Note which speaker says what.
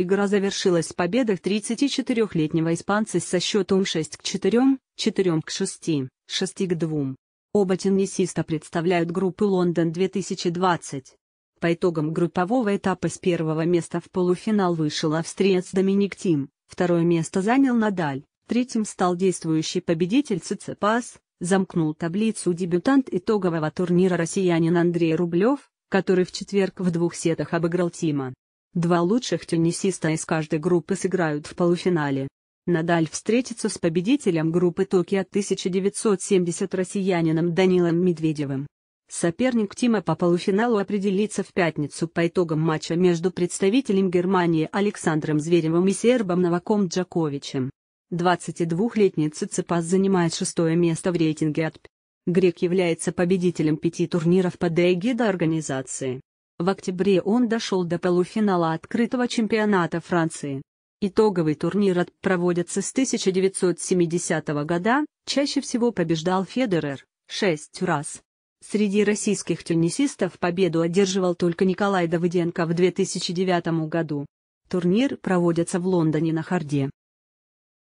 Speaker 1: Игра завершилась победой 34-летнего испанца со счетом 6 к 4, 4 к 6, 6 к 2. Оба теннисиста представляют группы «Лондон-2020». По итогам группового этапа с первого места в полуфинал вышел австриец Доминик Тим, второе место занял Надаль, третьим стал действующий победитель Цицепас, замкнул таблицу дебютант итогового турнира россиянин Андрей Рублев, который в четверг в двух сетах обыграл Тима. Два лучших теннисиста из каждой группы сыграют в полуфинале. Надаль встретится с победителем группы Токио 1970 россиянином Данилом Медведевым. Соперник Тима по полуфиналу определится в пятницу по итогам матча между представителем Германии Александром Зверевым и сербом Новаком Джаковичем. 22-летний Циципас занимает шестое место в рейтинге АТП. Грек является победителем пяти турниров под эгидой организации. В октябре он дошел до полуфинала открытого чемпионата Франции. Итоговый турнир проводится с 1970 года, чаще всего побеждал Федерер, шесть раз. Среди российских теннисистов победу одерживал только Николай Давыденко в 2009 году. Турнир проводится в Лондоне на Харде.